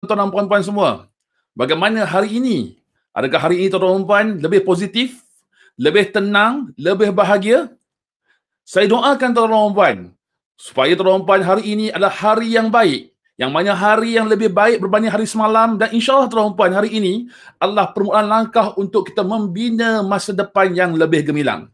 tuan-tuan dan puan-puan semua. Bagaimana hari ini? Adakah hari ini tuan-tuan dan puan lebih positif, lebih tenang, lebih bahagia? Saya doakan tuan-tuan dan puan supaya tuan-tuan dan puan hari ini adalah hari yang baik. Yang mana hari yang lebih baik berbanding hari semalam dan insyaAllah tuan-tuan dan puan hari ini adalah permulaan langkah untuk kita membina masa depan yang lebih gemilang.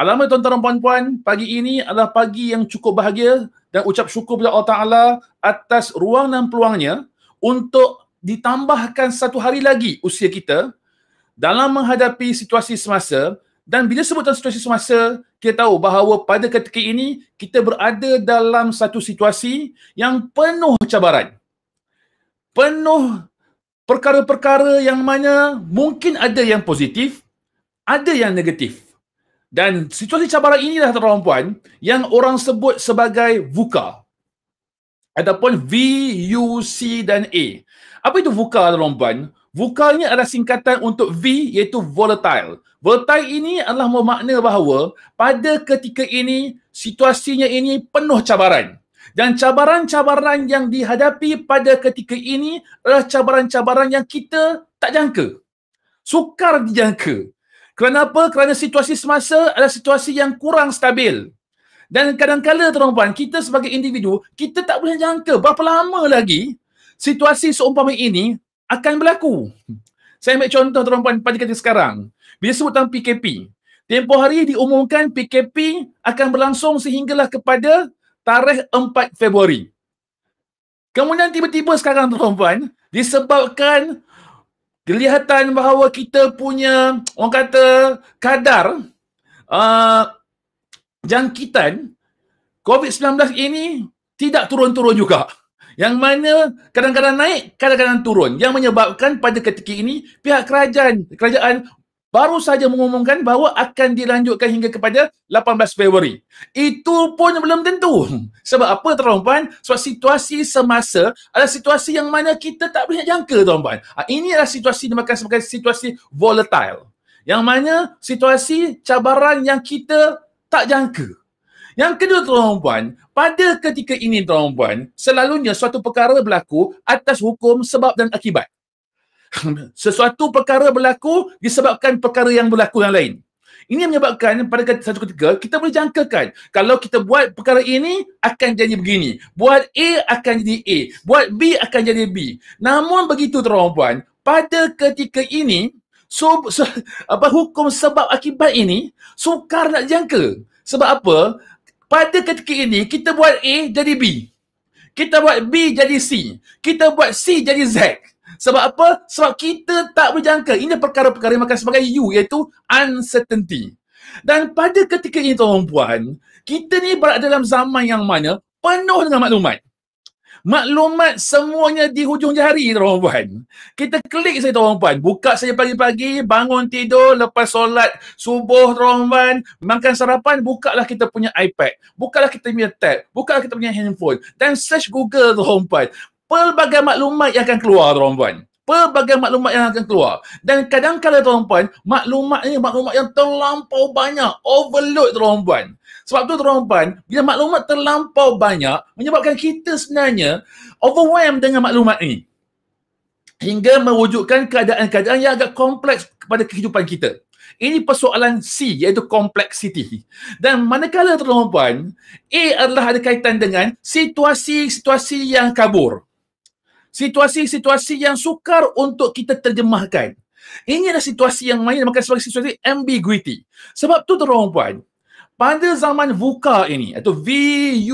Alamak tuan-tuan dan puan-puan, pagi ini adalah pagi yang cukup bahagia dan ucap syukur kepada Allah Ta'ala atas ruang dan peluangnya untuk ditambahkan satu hari lagi usia kita dalam menghadapi situasi semasa dan bila sebutan situasi semasa kita tahu bahawa pada ketika ini kita berada dalam satu situasi yang penuh cabaran penuh perkara-perkara yang mana mungkin ada yang positif ada yang negatif dan situasi cabaran inilah tuan-tuan yang orang sebut sebagai VUCA ataupun V, U, C dan A. Apa itu VUCA tuan-tuan? VUCA ini adalah singkatan untuk V iaitu volatile. Volatile ini adalah memakna bahawa pada ketika ini situasinya ini penuh cabaran. Dan cabaran-cabaran yang dihadapi pada ketika ini adalah cabaran-cabaran yang kita tak jangka. Sukar dijangka. Kenapa? Kerana situasi semasa adalah situasi yang kurang stabil. Dan kadang-kala tuan-puan, kita sebagai individu, kita tak boleh jangka berapa lama lagi situasi seumpama ini akan berlaku. Saya ambil contoh tuan-puan pada ketika sekarang. Bila sebut tentang PKP, tempoh hari diumumkan PKP akan berlangsung sehinggalah kepada tarikh 4 Februari. Kemudian tiba-tiba sekarang tuan-puan, disebabkan kelihatan bahawa kita punya, orang kata, kadar uh, jangkitan COVID-19 ini tidak turun-turun juga. Yang mana kadang-kadang naik, kadang-kadang turun. Yang menyebabkan pada ketika ini pihak kerajaan, kerajaan baru saja mengumumkan bahawa akan dilanjutkan hingga kepada 18 Februari. Itu pun belum tentu. Sebab apa tuan puan? Sebab situasi semasa adalah situasi yang mana kita tak boleh jangka tuan puan. Ha, ini adalah situasi dimakan sebagai situasi volatile. Yang mana situasi cabaran yang kita tak jangka. Yang kedua tuan puan, pada ketika ini tuan puan, selalunya suatu perkara berlaku atas hukum sebab dan akibat. Sesuatu perkara berlaku disebabkan perkara yang berlaku yang lain. Ini menyebabkan pada satu ketika kita boleh jangkakan kalau kita buat perkara ini akan jadi begini. Buat A akan jadi A. Buat B akan jadi B. Namun begitu tuan puan, pada ketika ini So, so apa hukum sebab akibat ini sukar nak jangka. Sebab apa? Pada ketika ini kita buat A jadi B. Kita buat B jadi C. Kita buat C jadi Z. Sebab apa? Sebab kita tak berjangka. Ini perkara-perkara yang makan sebagai U iaitu uncertainty. Dan pada ketika ini tuan-tuan, kita ni berada dalam zaman yang mana penuh dengan maklumat maklumat semuanya di hujung jari tuan puan kita klik saya tuan puan buka saya pagi-pagi bangun tidur lepas solat subuh tuan puan makan sarapan bukalah kita punya iPad bukalah kita punya tab bukalah kita punya handphone dan search Google tuan puan pelbagai maklumat yang akan keluar tuan puan pelbagai maklumat yang akan keluar dan kadang-kadang tuan puan maklumat ini maklumat yang terlampau banyak overload tuan puan sebab tu tuan-tuan, bila maklumat terlampau banyak, menyebabkan kita sebenarnya overwhelmed dengan maklumat ni. Hingga mewujudkan keadaan-keadaan yang agak kompleks kepada kehidupan kita. Ini persoalan C iaitu complexity. Dan manakala tuan-tuan, A adalah ada kaitan dengan situasi-situasi yang kabur. Situasi-situasi yang sukar untuk kita terjemahkan. Ini adalah situasi yang main maka sebagai situasi ambiguity. Sebab tu tuan-tuan, pada zaman VUCA ini, atau V,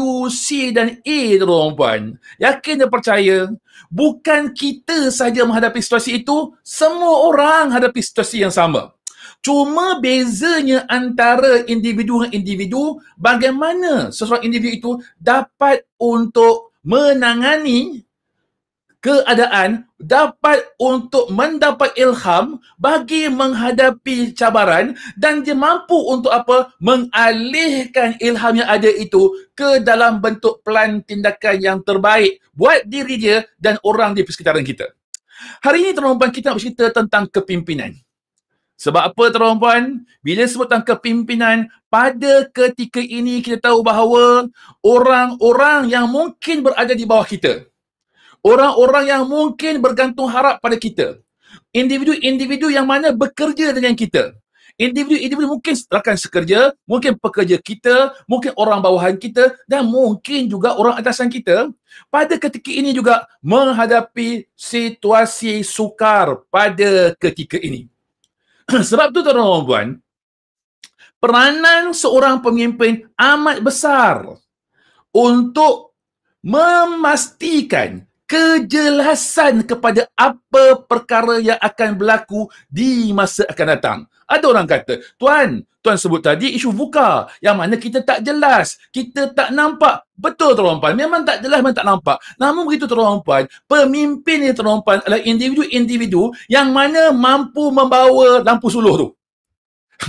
U, C dan A tu tuan puan, yakin dan percaya, bukan kita saja menghadapi situasi itu, semua orang hadapi situasi yang sama. Cuma bezanya antara individu dengan individu, bagaimana seseorang individu itu dapat untuk menangani keadaan dapat untuk mendapat ilham bagi menghadapi cabaran dan dia mampu untuk apa mengalihkan ilham yang ada itu ke dalam bentuk pelan tindakan yang terbaik buat diri dia dan orang di persekitaran kita. Hari ini teman-teman kita nak bercerita tentang kepimpinan. Sebab apa teman Bila sebut tentang kepimpinan, pada ketika ini kita tahu bahawa orang-orang yang mungkin berada di bawah kita, orang-orang yang mungkin bergantung harap pada kita. Individu-individu yang mana bekerja dengan kita. Individu-individu mungkin rakan sekerja, mungkin pekerja kita, mungkin orang bawahan kita dan mungkin juga orang atasan kita pada ketika ini juga menghadapi situasi sukar pada ketika ini. Sebab tu tuan-tuan dan puan, peranan seorang pemimpin amat besar untuk memastikan kejelasan kepada apa perkara yang akan berlaku di masa akan datang. Ada orang kata, Tuan, Tuan sebut tadi isu buka yang mana kita tak jelas, kita tak nampak. Betul Tuan Puan, memang tak jelas, memang tak nampak. Namun begitu Tuan Puan, pemimpin ni Tuan Puan adalah individu-individu yang mana mampu membawa lampu suluh tu.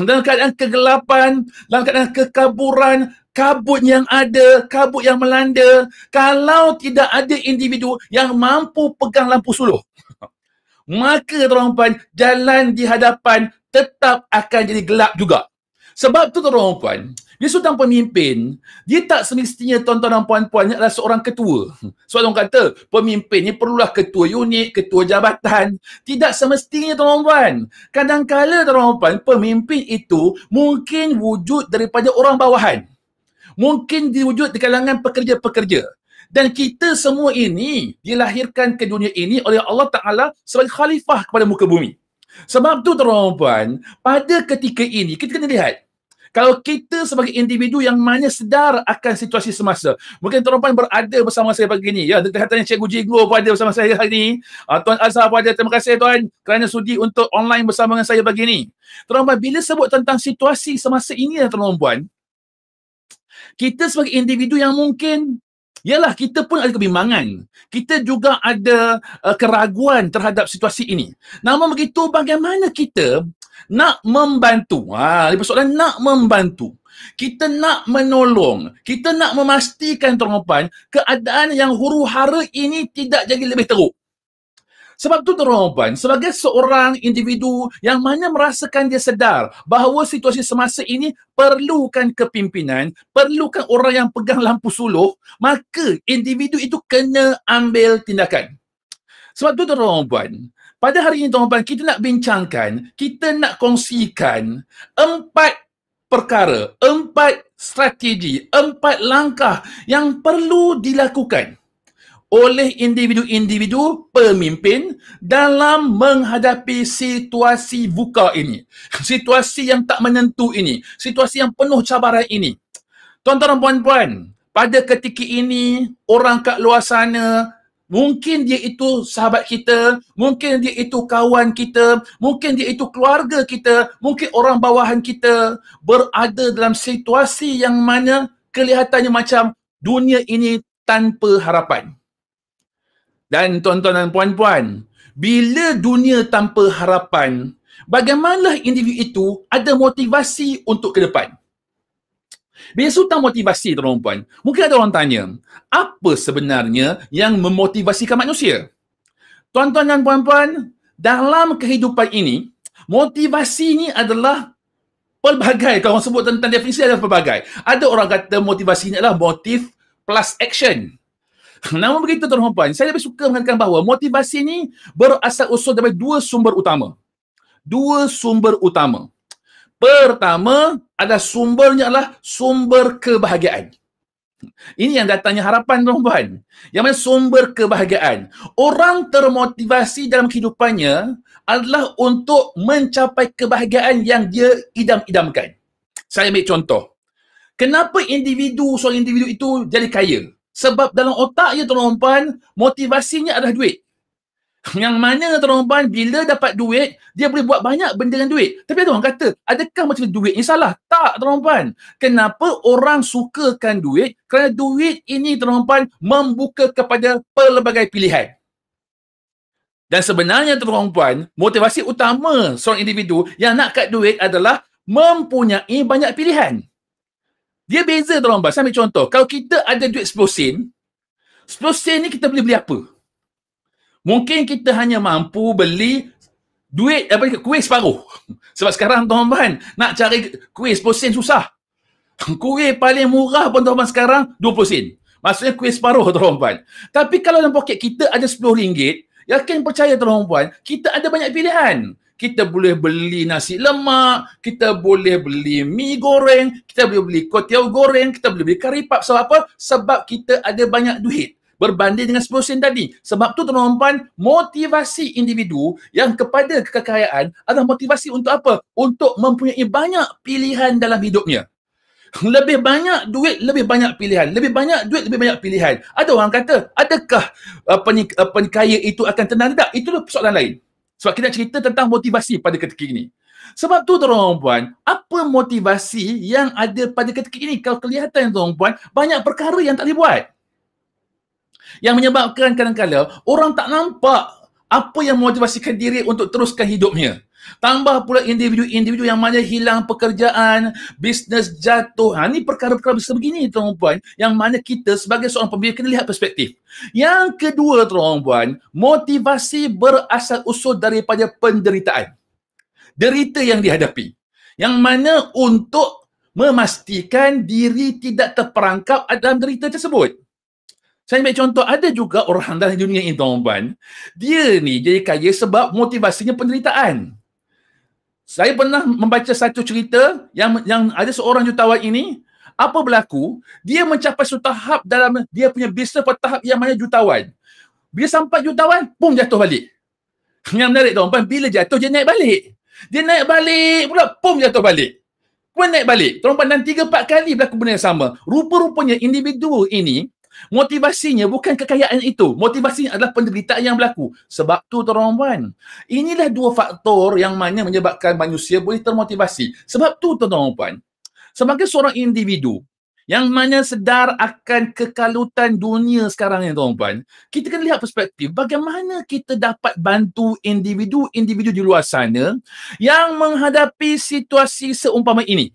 Dalam keadaan kegelapan, dalam keadaan kekaburan, kabut yang ada, kabut yang melanda, kalau tidak ada individu yang mampu pegang lampu suluh, maka tuan-tuan, jalan di hadapan tetap akan jadi gelap juga. Sebab tu tuan-tuan, dia seorang pemimpin, dia tak semestinya tuan-tuan dan puan-puan adalah seorang ketua. Sebab orang kata, pemimpin ni perlulah ketua unit, ketua jabatan. Tidak semestinya tuan-tuan. Kadang-kadang tuan-tuan, pemimpin itu mungkin wujud daripada orang bawahan mungkin diwujud di kalangan pekerja-pekerja. Dan kita semua ini dilahirkan ke dunia ini oleh Allah Ta'ala sebagai khalifah kepada muka bumi. Sebab tu tuan puan, pada ketika ini kita kena lihat kalau kita sebagai individu yang mana sedar akan situasi semasa. Mungkin tuan puan berada bersama saya pagi ini. Ya, kelihatannya Cikgu Jigo pun ada bersama saya hari ini. Uh, tuan Azhar pun ada. Terima kasih tuan kerana sudi untuk online bersama dengan saya pagi ini. Tuan puan, bila sebut tentang situasi semasa ini ya, tuan puan, kita sebagai individu yang mungkin ialah kita pun ada kebimbangan kita juga ada uh, keraguan terhadap situasi ini namun begitu bagaimana kita nak membantu ha persoalan nak membantu kita nak menolong kita nak memastikan terompan keadaan yang huru-hara ini tidak jadi lebih teruk sebab tu tuan sebagai seorang individu yang mana merasakan dia sedar bahawa situasi semasa ini perlukan kepimpinan, perlukan orang yang pegang lampu suluh, maka individu itu kena ambil tindakan. Sebab tu tuan pada hari ini tuan kita nak bincangkan, kita nak kongsikan empat perkara, empat strategi, empat langkah yang perlu dilakukan oleh individu-individu pemimpin dalam menghadapi situasi buka ini. Situasi yang tak menentu ini. Situasi yang penuh cabaran ini. Tuan-tuan dan puan-puan, pada ketika ini, orang kat luar sana, mungkin dia itu sahabat kita, mungkin dia itu kawan kita, mungkin dia itu keluarga kita, mungkin orang bawahan kita berada dalam situasi yang mana kelihatannya macam dunia ini tanpa harapan dan tuan-tuan dan puan-puan, bila dunia tanpa harapan, bagaimana individu itu ada motivasi untuk ke depan? Bila sultan motivasi tuan dan puan, mungkin ada orang tanya, apa sebenarnya yang memotivasikan manusia? Tuan-tuan dan puan-puan, dalam kehidupan ini, motivasi ini adalah pelbagai. Kalau orang sebut tentang definisi, adalah pelbagai. Ada orang kata motivasi ini adalah motif plus action. Namun begitu tuan puan, saya lebih suka mengatakan bahawa motivasi ini berasal usul daripada dua sumber utama. Dua sumber utama. Pertama, ada sumbernya adalah sumber kebahagiaan. Ini yang datangnya harapan tuan puan. Yang mana sumber kebahagiaan. Orang termotivasi dalam kehidupannya adalah untuk mencapai kebahagiaan yang dia idam-idamkan. Saya ambil contoh. Kenapa individu, seorang individu itu jadi kaya? Sebab dalam otaknya tuan-tuan, motivasinya adalah duit. Yang mana tuan-tuan, bila dapat duit, dia boleh buat banyak benda dengan duit. Tapi tuan kata, adakah macam duit ini salah? Tak tuan-tuan. Kenapa orang sukakan duit? Kerana duit ini tuan-tuan, membuka kepada pelbagai pilihan. Dan sebenarnya tuan-tuan, motivasi utama seorang individu yang nak kat duit adalah mempunyai banyak pilihan. Dia beza tuan Saya ambil contoh. Kalau kita ada duit 10 sen, 10 sen ni kita boleh beli apa? Mungkin kita hanya mampu beli duit apa kuih separuh. Sebab sekarang tuan kan, nak cari kuih 10 sen susah. Kuih paling murah pun tuan sekarang 20 sen. Maksudnya kuih separuh tuan Tapi kalau dalam poket kita ada rm ringgit, yakin percaya tuan kita ada banyak pilihan kita boleh beli nasi lemak, kita boleh beli mi goreng, kita boleh beli kotiau goreng, kita boleh beli karipap. Sebab apa? Sebab kita ada banyak duit berbanding dengan 10 sen tadi. Sebab tu tuan-tuan, motivasi individu yang kepada kekayaan adalah motivasi untuk apa? Untuk mempunyai banyak pilihan dalam hidupnya. Lebih banyak duit, lebih banyak pilihan. Lebih banyak duit, lebih banyak pilihan. Ada orang kata, adakah uh, peni, uh, peni itu akan tenang? Tidak, itu persoalan lain. Sebab kita cerita tentang motivasi pada ketika ini. Sebab tu tuan orang puan, apa motivasi yang ada pada ketika ini? Kalau kelihatan tuan orang puan, banyak perkara yang tak dibuat. Yang menyebabkan kadang-kadang orang tak nampak apa yang motivasikan diri untuk teruskan hidupnya. Tambah pula individu-individu yang mana hilang pekerjaan, bisnes jatuh. Ha, ini perkara-perkara sebegini, tuan puan. Yang mana kita sebagai seorang pemimpin kena lihat perspektif. Yang kedua, tuan puan, motivasi berasal usul daripada penderitaan. Derita yang dihadapi. Yang mana untuk memastikan diri tidak terperangkap dalam derita tersebut. Saya ambil contoh, ada juga orang dalam dunia ini, tuan puan. Dia ni jadi kaya sebab motivasinya penderitaan. Saya pernah membaca satu cerita yang yang ada seorang jutawan ini apa berlaku dia mencapai satu tahap dalam dia punya bisnes pada tahap yang mana jutawan. Bila sampai jutawan, pum jatuh balik. Yang menarik tu, puan, bila jatuh dia naik balik. Dia naik balik pula, pum jatuh balik. Pun naik balik. Tuan puan, dan 3-4 kali berlaku benda yang sama. Rupa-rupanya individu ini, Motivasinya bukan kekayaan itu. Motivasinya adalah penderitaan yang berlaku. Sebab tu tuan puan, inilah dua faktor yang mana menyebabkan manusia boleh termotivasi. Sebab tu tuan puan, sebagai seorang individu yang mana sedar akan kekalutan dunia sekarang ni tuan puan, kita kena lihat perspektif bagaimana kita dapat bantu individu-individu di luar sana yang menghadapi situasi seumpama ini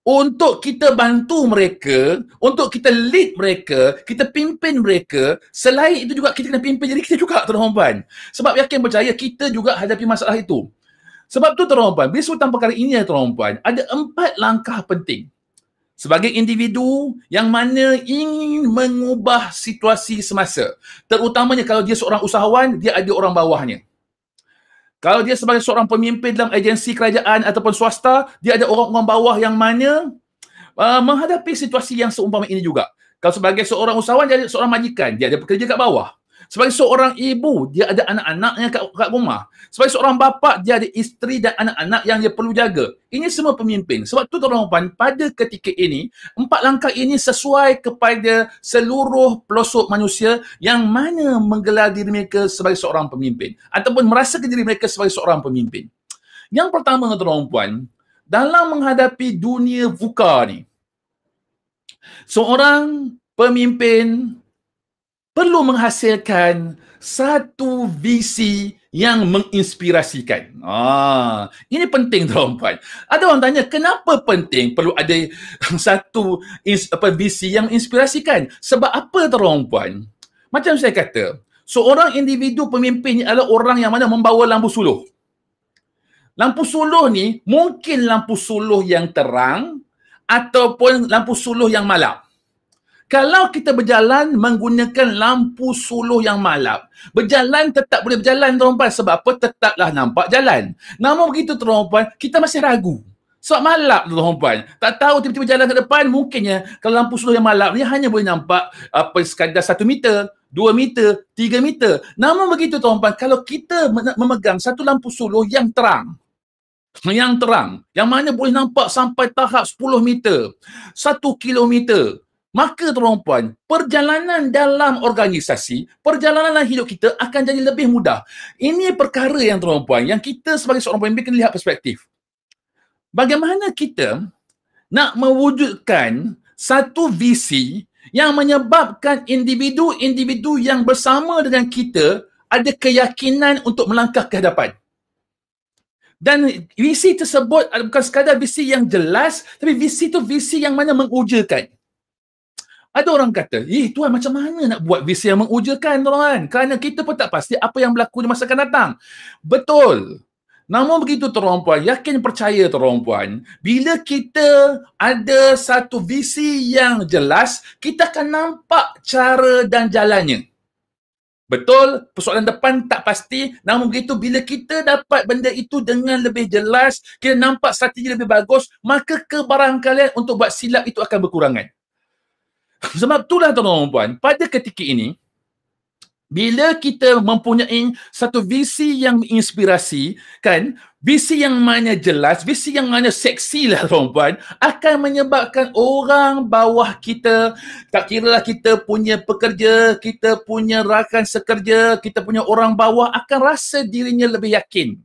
untuk kita bantu mereka, untuk kita lead mereka, kita pimpin mereka, selain itu juga kita kena pimpin jadi kita juga, Tuan Rompan. Sebab yakin percaya kita juga hadapi masalah itu. Sebab tu Tuan Rompan, bila sebutan perkara ini ya Tuan Rompan, ada empat langkah penting. Sebagai individu yang mana ingin mengubah situasi semasa. Terutamanya kalau dia seorang usahawan, dia ada orang bawahnya. Kalau dia sebagai seorang pemimpin dalam agensi kerajaan ataupun swasta, dia ada orang-orang bawah yang mana uh, menghadapi situasi yang seumpama ini juga. Kalau sebagai seorang usahawan, dia ada seorang majikan, dia ada pekerja kat bawah. Sebagai seorang ibu, dia ada anak-anaknya kat, kat rumah. Sebagai seorang bapa, dia ada isteri dan anak-anak yang dia perlu jaga. Ini semua pemimpin. Sebab tu tuan puan pada ketika ini, empat langkah ini sesuai kepada seluruh pelosok manusia yang mana menggelar diri mereka sebagai seorang pemimpin. Ataupun merasa diri mereka sebagai seorang pemimpin. Yang pertama, tuan puan dalam menghadapi dunia VUCA ni, seorang pemimpin perlu menghasilkan satu visi yang menginspirasikan. Ah, ini penting tuan puan. Ada orang tanya kenapa penting perlu ada satu is, apa visi yang menginspirasikan? Sebab apa tuan puan? Macam saya kata, seorang individu pemimpin adalah orang yang mana membawa lampu suluh. Lampu suluh ni mungkin lampu suluh yang terang ataupun lampu suluh yang malam kalau kita berjalan menggunakan lampu suluh yang malap, berjalan tetap boleh berjalan terompan sebab apa? Tetaplah nampak jalan. Namun begitu terompan, kita masih ragu. Sebab malap tu tuan Tak tahu tiba-tiba jalan ke depan mungkinnya kalau lampu suluh yang malap ni hanya boleh nampak apa sekadar satu meter, dua meter, tiga meter. Namun begitu tuan kalau kita memegang satu lampu suluh yang terang, yang terang, yang mana boleh nampak sampai tahap 10 meter, 1 kilometer, Maka tuan puan, perjalanan dalam organisasi, perjalanan dalam hidup kita akan jadi lebih mudah. Ini perkara yang tuan puan, yang kita sebagai seorang pemimpin kena lihat perspektif. Bagaimana kita nak mewujudkan satu visi yang menyebabkan individu-individu yang bersama dengan kita ada keyakinan untuk melangkah ke hadapan. Dan visi tersebut bukan sekadar visi yang jelas, tapi visi itu visi yang mana mengujakan. Ada orang kata, eh tuan macam mana nak buat visi yang mengujakan tuan? Kerana kita pun tak pasti apa yang berlaku di masa akan datang. Betul. Namun begitu tuan puan, yakin percaya tuan puan, bila kita ada satu visi yang jelas, kita akan nampak cara dan jalannya. Betul, persoalan depan tak pasti. Namun begitu, bila kita dapat benda itu dengan lebih jelas, kita nampak strategi lebih bagus, maka kebarangkalian untuk buat silap itu akan berkurangan. Sebab itulah tuan-tuan puan, pada ketika ini bila kita mempunyai satu visi yang menginspirasi, kan, visi yang mana jelas, visi yang mana seksi lah tuan-tuan, akan menyebabkan orang bawah kita, tak kiralah kita punya pekerja, kita punya rakan sekerja, kita punya orang bawah, akan rasa dirinya lebih yakin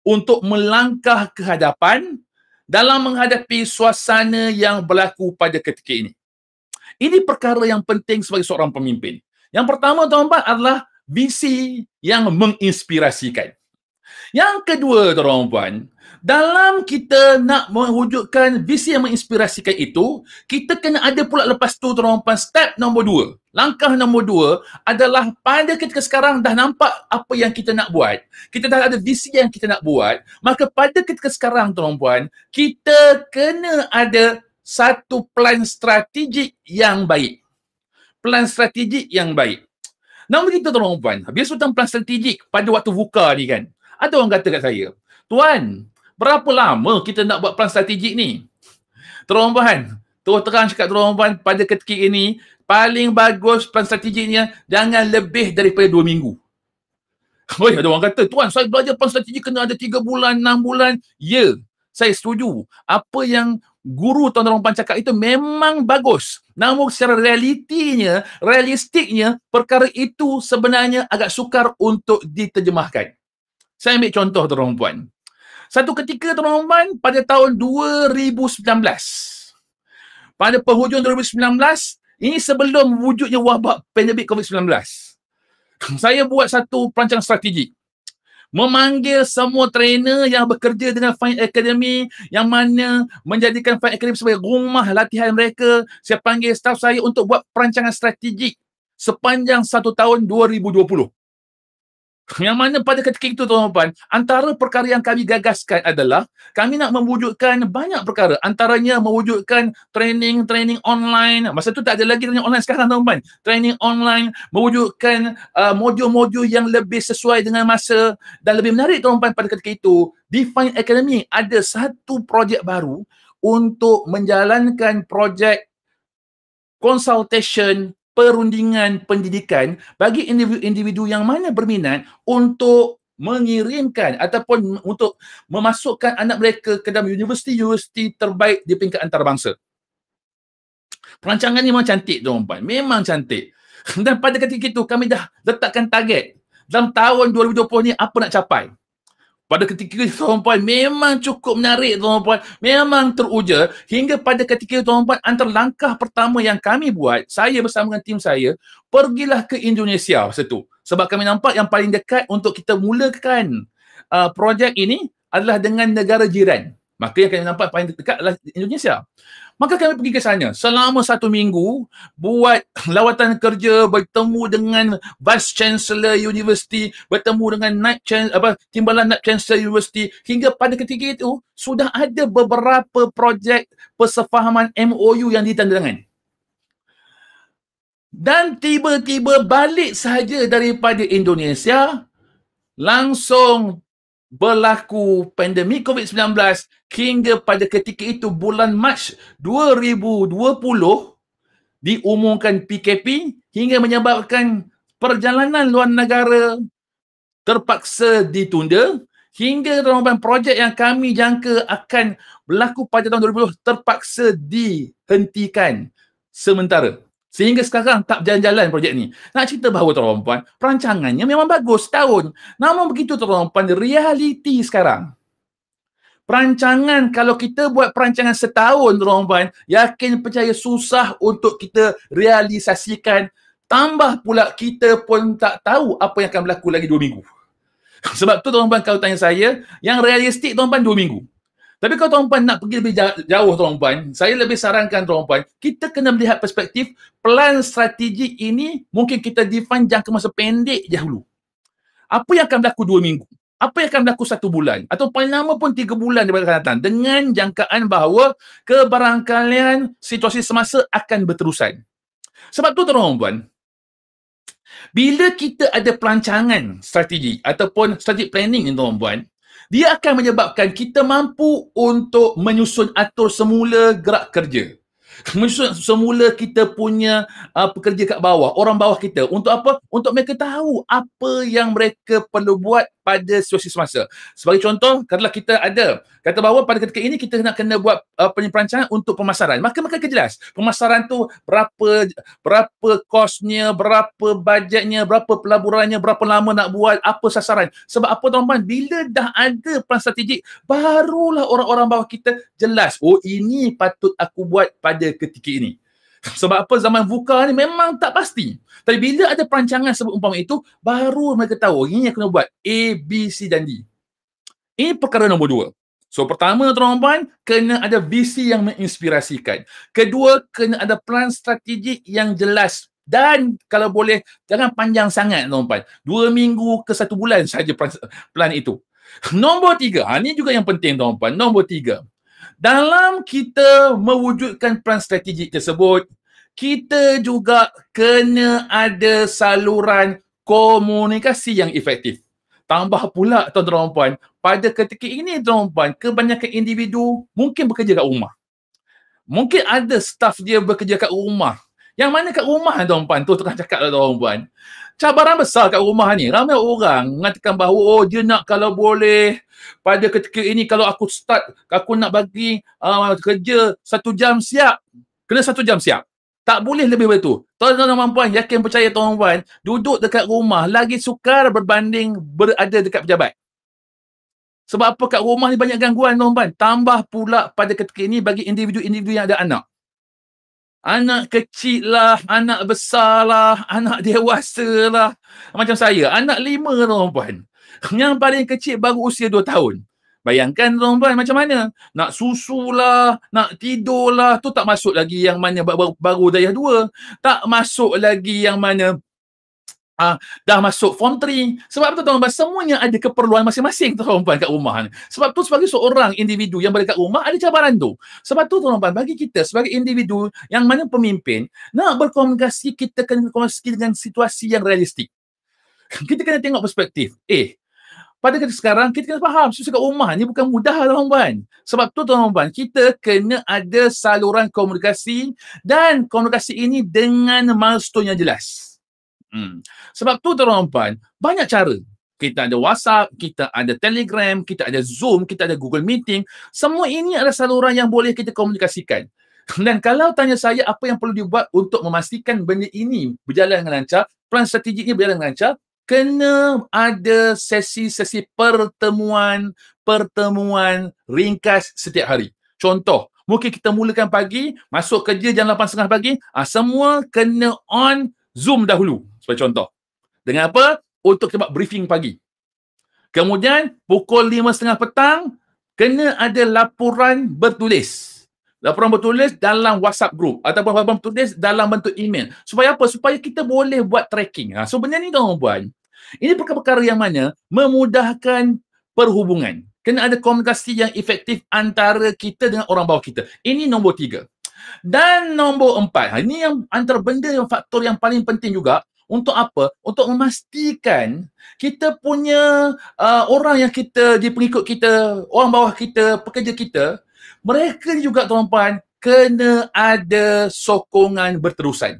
untuk melangkah ke hadapan dalam menghadapi suasana yang berlaku pada ketika ini. Ini perkara yang penting sebagai seorang pemimpin. Yang pertama tuan-tuan adalah visi yang menginspirasikan. Yang kedua tuan-tuan, dalam kita nak mewujudkan visi yang menginspirasikan itu, kita kena ada pula lepas tu tuan-tuan step nombor dua. Langkah nombor dua adalah pada ketika sekarang dah nampak apa yang kita nak buat. Kita dah ada visi yang kita nak buat. Maka pada ketika sekarang tuan-tuan, kita kena ada satu plan strategik yang baik. Plan strategik yang baik. Namun kita tolong puan, habis hutang plan strategik pada waktu buka ni kan, ada orang kata kat saya, Tuan, berapa lama kita nak buat plan strategik ni? Tolong puan, terus terang cakap tolong puan pada ketika ini, paling bagus plan strategiknya jangan lebih daripada dua minggu. Oi, ada orang kata, Tuan, saya belajar plan strategik kena ada tiga bulan, enam bulan. Ya, saya setuju. Apa yang guru Tuan Tuan Puan cakap itu memang bagus. Namun secara realitinya, realistiknya, perkara itu sebenarnya agak sukar untuk diterjemahkan. Saya ambil contoh Tuan Tuan Puan. Satu ketika Tuan Tuan Puan pada tahun 2019. Pada penghujung 2019, ini sebelum wujudnya wabak pandemik COVID-19. Saya buat satu perancangan strategik memanggil semua trainer yang bekerja dengan Fine Academy yang mana menjadikan Fine Academy sebagai rumah latihan mereka. Saya panggil staff saya untuk buat perancangan strategik sepanjang satu tahun 2020. Yang mana pada ketika itu tuan-tuan, antara perkara yang kami gagaskan adalah kami nak mewujudkan banyak perkara. Antaranya mewujudkan training-training online. Masa itu tak ada lagi training online sekarang tuan-tuan. Training online, mewujudkan uh, modul-modul yang lebih sesuai dengan masa dan lebih menarik tuan-tuan pada ketika itu, Define Academy ada satu projek baru untuk menjalankan projek consultation perundingan pendidikan bagi individu-individu yang mana berminat untuk mengirimkan ataupun untuk memasukkan anak mereka ke dalam universiti-universiti terbaik di peringkat antarabangsa. Perancangan ini memang cantik tuan puan. Memang cantik. Dan pada ketika itu kami dah letakkan target dalam tahun 2020 ni apa nak capai. Pada ketika itu tuan-puan memang cukup menarik tuan-puan. Memang teruja hingga pada ketika itu tuan-puan antara langkah pertama yang kami buat, saya bersama dengan tim saya, pergilah ke Indonesia masa itu. Sebab kami nampak yang paling dekat untuk kita mulakan uh, projek ini adalah dengan negara jiran. Maka yang kami nampak paling dekat adalah Indonesia. Maka kami pergi ke sana selama satu minggu buat lawatan kerja bertemu dengan Vice Chancellor University, bertemu dengan Knight apa, Timbalan Knight Chancellor University hingga pada ketika itu sudah ada beberapa projek persefahaman MOU yang ditandatangan. Dan tiba-tiba balik sahaja daripada Indonesia, langsung berlaku pandemik COVID-19 hingga pada ketika itu bulan Mac 2020 diumumkan PKP hingga menyebabkan perjalanan luar negara terpaksa ditunda hingga ramai projek yang kami jangka akan berlaku pada tahun 2020 terpaksa dihentikan sementara. Sehingga sekarang tak berjalan-jalan projek ni. Nak cerita bahawa tuan perempuan, perancangannya memang bagus setahun. Namun begitu tuan perempuan, realiti sekarang. Perancangan, kalau kita buat perancangan setahun tuan perempuan, yakin percaya susah untuk kita realisasikan. Tambah pula kita pun tak tahu apa yang akan berlaku lagi dua minggu. Sebab tu tuan perempuan kalau tanya saya, yang realistik tuan perempuan dua minggu. Tapi kalau tuan-puan nak pergi lebih jauh tuan-puan, saya lebih sarankan tuan-puan, kita kena melihat perspektif plan strategi ini mungkin kita define jangka masa pendek dahulu. Apa yang akan berlaku dua minggu? Apa yang akan berlaku satu bulan? Atau paling lama pun tiga bulan daripada akan datang dengan jangkaan bahawa kebarangkalian situasi semasa akan berterusan. Sebab tu tuan-puan, bila kita ada perancangan strategi ataupun strategic planning ni tuan-puan, dia akan menyebabkan kita mampu untuk menyusun atur semula gerak kerja. Menyusun semula kita punya uh, pekerja kat bawah, orang bawah kita. Untuk apa? Untuk mereka tahu apa yang mereka perlu buat pada situasi semasa. Sebagai contoh, katalah kita ada, kata bahawa pada ketika ini kita nak kena buat uh, penyeperancangan untuk pemasaran. Maka maka jelas, pemasaran tu berapa berapa kosnya, berapa bajetnya, berapa pelaburannya, berapa lama nak buat, apa sasaran. Sebab apa tuan-tuan, bila dah ada plan strategik, barulah orang-orang bawah kita jelas, oh ini patut aku buat pada ketika ini. Sebab apa zaman VUCA ni memang tak pasti. Tapi bila ada perancangan sebut umpama itu, baru mereka tahu ini yang kena buat. A, B, C dan D. Ini perkara nombor dua. So pertama tuan-tuan, kena ada visi yang menginspirasikan. Kedua, kena ada plan strategi yang jelas dan kalau boleh jangan panjang sangat tuan-tuan. Dua minggu ke satu bulan saja plan, itu. Nombor tiga, ini ha, juga yang penting tuan-tuan. Nombor tiga, dalam kita mewujudkan plan strategik tersebut, kita juga kena ada saluran komunikasi yang efektif. Tambah pula tuan dan puan, pada ketika ini tuan puan, kebanyakan individu mungkin bekerja kat rumah. Mungkin ada staff dia bekerja kat rumah. Yang mana kat rumah tuan puan, tu tengah cakap lah tuan puan cabaran besar kat rumah ni. Ramai orang mengatakan bahawa oh dia nak kalau boleh pada ketika ini kalau aku start aku nak bagi uh, kerja satu jam siap. Kena satu jam siap. Tak boleh lebih dari tu. Tuan-tuan dan puan yakin percaya tuan-tuan duduk dekat rumah lagi sukar berbanding berada dekat pejabat. Sebab apa kat rumah ni banyak gangguan tuan-tuan. Tambah pula pada ketika ini bagi individu-individu yang ada anak. Anak kecil lah, anak besar lah, anak dewasa lah. Macam saya, anak lima tuan Yang paling kecil baru usia dua tahun. Bayangkan tuan macam mana. Nak susu lah, nak tidur lah. Tu tak masuk lagi yang mana baru, baru daya dua. Tak masuk lagi yang mana Ah, dah masuk form 3 sebab tu tuan-tuan semuanya ada keperluan masing-masing tuan-tuan kat rumah sebab tu sebagai seorang individu yang berada kat rumah ada cabaran tu sebab tu tuan-tuan bagi kita sebagai individu yang mana pemimpin nak berkomunikasi kita kena berkomunikasi dengan situasi yang realistik kita kena tengok perspektif eh pada kita sekarang kita kena faham susah kat rumah ni bukan mudah tuan-tuan sebab tu tuan-tuan kita kena ada saluran komunikasi dan komunikasi ini dengan milestone yang jelas Hmm. Sebab tu tuan puan, banyak cara. Kita ada WhatsApp, kita ada Telegram, kita ada Zoom, kita ada Google Meeting. Semua ini adalah saluran yang boleh kita komunikasikan. Dan kalau tanya saya apa yang perlu dibuat untuk memastikan benda ini berjalan dengan lancar, plan strategik ini berjalan dengan lancar, kena ada sesi-sesi pertemuan, pertemuan ringkas setiap hari. Contoh, mungkin kita mulakan pagi, masuk kerja jam 8.30 pagi, ah, semua kena on Zoom dahulu. Sebagai contoh. Dengan apa? Untuk sebab briefing pagi. Kemudian pukul lima setengah petang, kena ada laporan bertulis. Laporan bertulis dalam WhatsApp group ataupun laporan bertulis dalam bentuk email. Supaya apa? Supaya kita boleh buat tracking. Ha, so benda ni kau buat. Ini perkara-perkara yang mana memudahkan perhubungan. Kena ada komunikasi yang efektif antara kita dengan orang bawah kita. Ini nombor tiga. Dan nombor empat. Ha, ini yang antara benda yang faktor yang paling penting juga untuk apa? Untuk memastikan kita punya uh, orang yang kita, di pengikut kita, orang bawah kita, pekerja kita, mereka juga tuan-puan kena ada sokongan berterusan.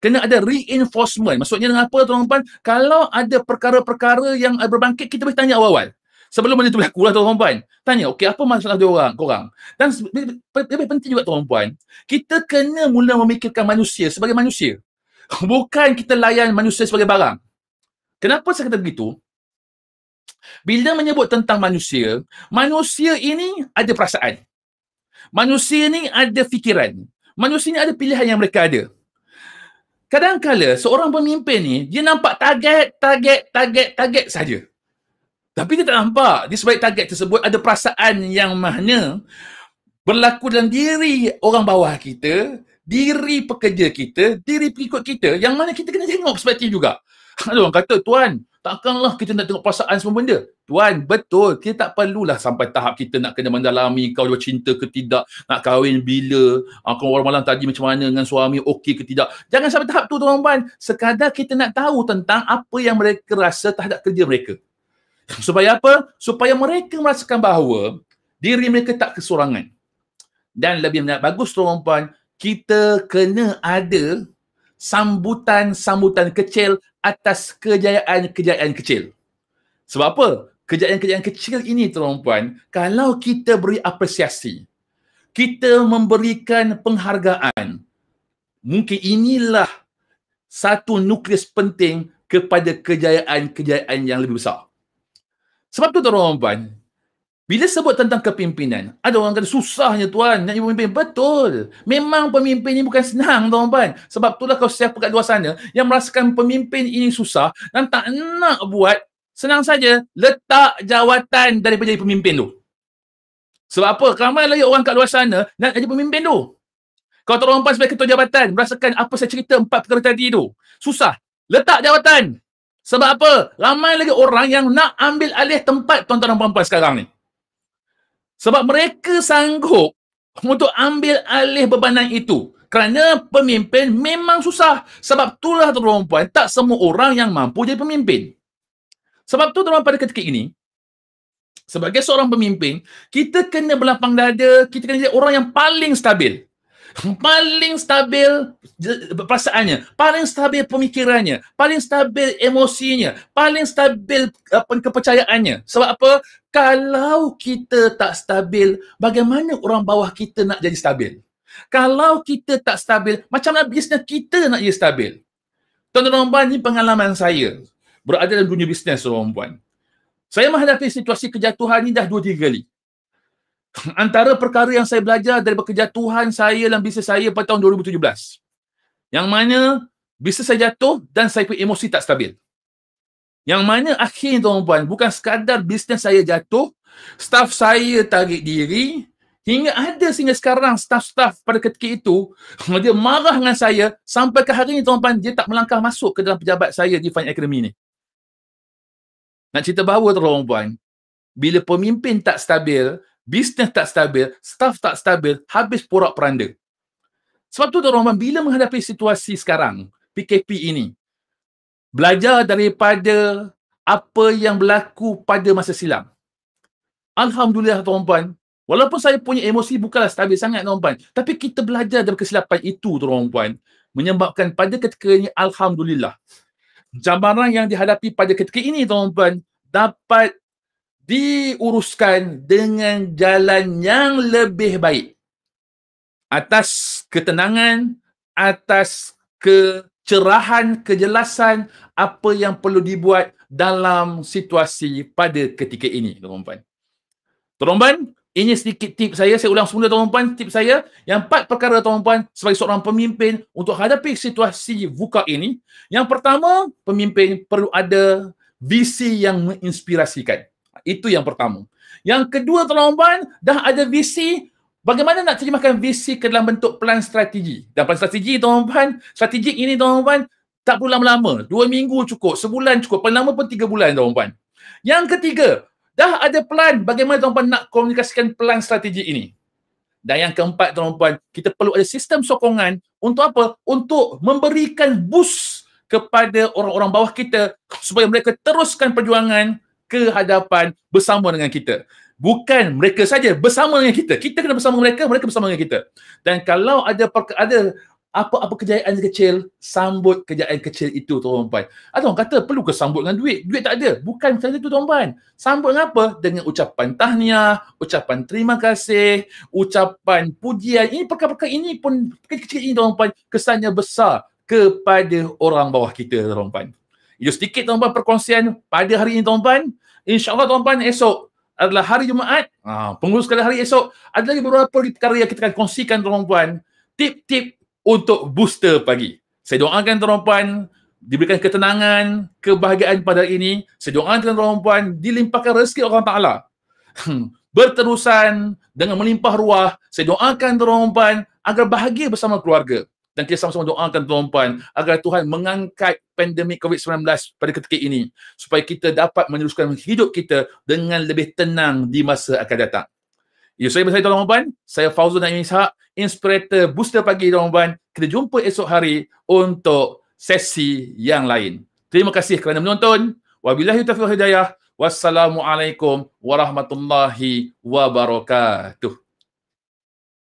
Kena ada reinforcement. Maksudnya dengan apa tuan-puan? Kalau ada perkara-perkara yang berbangkit, kita boleh tanya awal-awal. Sebelum benda tu berlaku lah tuan-puan. Tanya, okey apa masalah dia orang, korang? Dan lebih penting juga tuan-puan, kita kena mula memikirkan manusia sebagai manusia. Bukan kita layan manusia sebagai barang. Kenapa saya kata begitu? Bila menyebut tentang manusia, manusia ini ada perasaan. Manusia ini ada fikiran. Manusia ini ada pilihan yang mereka ada. Kadang-kala seorang pemimpin ni dia nampak target, target, target, target saja. Tapi dia tak nampak di sebalik target tersebut ada perasaan yang mahna berlaku dalam diri orang bawah kita diri pekerja kita, diri pengikut kita yang mana kita kena tengok perspektif juga. Ada orang kata, tuan, takkanlah kita nak tengok perasaan semua benda. Tuan, betul. Kita tak perlulah sampai tahap kita nak kena mendalami kau dia cinta ke tidak, nak kahwin bila, ah, kau orang malam tadi macam mana dengan suami, okey ke tidak. Jangan sampai tahap tu, tuan-tuan. Sekadar kita nak tahu tentang apa yang mereka rasa terhadap kerja mereka. Supaya apa? Supaya mereka merasakan bahawa diri mereka tak kesorangan. Dan lebih bagus, tuan-tuan, kita kena ada sambutan-sambutan kecil atas kejayaan-kejayaan kecil. Sebab apa? Kejayaan-kejayaan kecil ini tuan puan, kalau kita beri apresiasi, kita memberikan penghargaan, mungkin inilah satu nukleus penting kepada kejayaan-kejayaan yang lebih besar. Sebab tu tuan puan, bila sebut tentang kepimpinan, ada orang kata susahnya tuan nak jadi pemimpin. Betul. Memang pemimpin ini bukan senang tuan puan. Sebab itulah kalau siapa kat luar sana yang merasakan pemimpin ini susah dan tak nak buat, senang saja letak jawatan daripada jadi pemimpin tu. Sebab apa? Ramai lagi orang kat luar sana nak jadi pemimpin tu. Kalau tak rompan sebagai ketua jabatan, merasakan apa saya cerita empat perkara tadi tu. Susah. Letak jawatan. Sebab apa? Ramai lagi orang yang nak ambil alih tempat tuan-tuan puan-puan sekarang ni. Sebab mereka sanggup untuk ambil alih bebanan itu. Kerana pemimpin memang susah. Sebab itulah tuan-tuan puan, tak semua orang yang mampu jadi pemimpin. Sebab tu tuan-tuan pada ketika ini, sebagai seorang pemimpin, kita kena berlapang dada, kita kena jadi orang yang paling stabil paling stabil perasaannya, paling stabil pemikirannya, paling stabil emosinya, paling stabil apa, kepercayaannya. Sebab apa? Kalau kita tak stabil, bagaimana orang bawah kita nak jadi stabil? Kalau kita tak stabil, macam mana bisnes kita nak jadi stabil? Tuan-tuan dan puan, ini pengalaman saya berada dalam dunia bisnes, tuan-tuan puan. Saya menghadapi situasi kejatuhan ini dah dua 3 kali. antara perkara yang saya belajar dari bekerja Tuhan saya dalam bisnes saya pada tahun 2017. Yang mana bisnes saya jatuh dan saya punya emosi tak stabil. Yang mana akhirnya tuan puan bukan sekadar bisnes saya jatuh, staff saya tarik diri, Hingga ada sehingga sekarang staff-staff pada ketika itu dia marah dengan saya sampai ke hari ini tuan-tuan dia tak melangkah masuk ke dalam pejabat saya di Fine Academy ni. Nak cerita bahawa tuan-tuan bila pemimpin tak stabil bisnes tak stabil, staff tak stabil, habis porak peranda. Sebab tu, Tuan Rahman, bila menghadapi situasi sekarang, PKP ini, belajar daripada apa yang berlaku pada masa silam. Alhamdulillah, Tuan Rahman, walaupun saya punya emosi bukanlah stabil sangat, Tuan Rahman, tapi kita belajar dari kesilapan itu, Tuan Rahman, menyebabkan pada ketika ini, Alhamdulillah, cabaran yang dihadapi pada ketika ini, Tuan Rahman, dapat diuruskan dengan jalan yang lebih baik atas ketenangan atas kecerahan kejelasan apa yang perlu dibuat dalam situasi pada ketika ini tuan-tuan. Tuan-tuan, ini sedikit tip saya saya ulang semula tuan-tuan tip saya yang empat perkara tuan-tuan sebagai seorang pemimpin untuk hadapi situasi VUCA ini. Yang pertama, pemimpin perlu ada visi yang menginspirasikan. Itu yang pertama. Yang kedua, Tuan dah ada visi. Bagaimana nak terjemahkan visi ke dalam bentuk plan strategi? Dan plan strategi, Tuan Puan, strategik ini, Tuan tak perlu lama-lama. Dua minggu cukup, sebulan cukup. Paling lama pun tiga bulan, Tuan Yang ketiga, dah ada plan bagaimana Tuan nak komunikasikan plan strategi ini. Dan yang keempat, Tuan kita perlu ada sistem sokongan untuk apa? Untuk memberikan boost kepada orang-orang bawah kita supaya mereka teruskan perjuangan Kehadapan bersama dengan kita. Bukan mereka saja bersama dengan kita. Kita kena bersama mereka, mereka bersama dengan kita. Dan kalau ada ada apa-apa kejayaan kecil, sambut kejayaan kecil itu tuan-tuan. Atau orang kata perlu ke sambut dengan duit? Duit tak ada. Bukan macam itu tuan-tuan. Sambut dengan apa? Dengan ucapan tahniah, ucapan terima kasih, ucapan pujian. Ini perkara-perkara ini pun kecil-kecil ini tuan-tuan kesannya besar kepada orang bawah kita tuan-tuan. Ya sedikit tuan-tuan perkongsian pada hari ini tuan-tuan. InsyaAllah tuan-tuan esok adalah hari Jumaat. Ha, pengurus sekali hari esok. Ada lagi beberapa perkara yang kita akan kongsikan tuan-tuan. Tip-tip untuk booster pagi. Saya doakan tuan-tuan diberikan ketenangan, kebahagiaan pada hari ini. Saya doakan tuan-tuan dilimpahkan rezeki orang ta'ala. Hmm, berterusan dengan melimpah ruah. Saya doakan tuan-tuan agar bahagia bersama keluarga dan kita sama-sama doakan tuan-tuan agar Tuhan mengangkat pandemik COVID-19 pada ketika ini supaya kita dapat meneruskan hidup kita dengan lebih tenang di masa akan datang. Ya, saya bersama tuan-tuan, saya Fauzul Naim Ishak, Inspirator Booster Pagi tuan-tuan. Kita jumpa esok hari untuk sesi yang lain. Terima kasih kerana menonton. Wabillahi taufiq hidayah. Wassalamualaikum warahmatullahi wabarakatuh.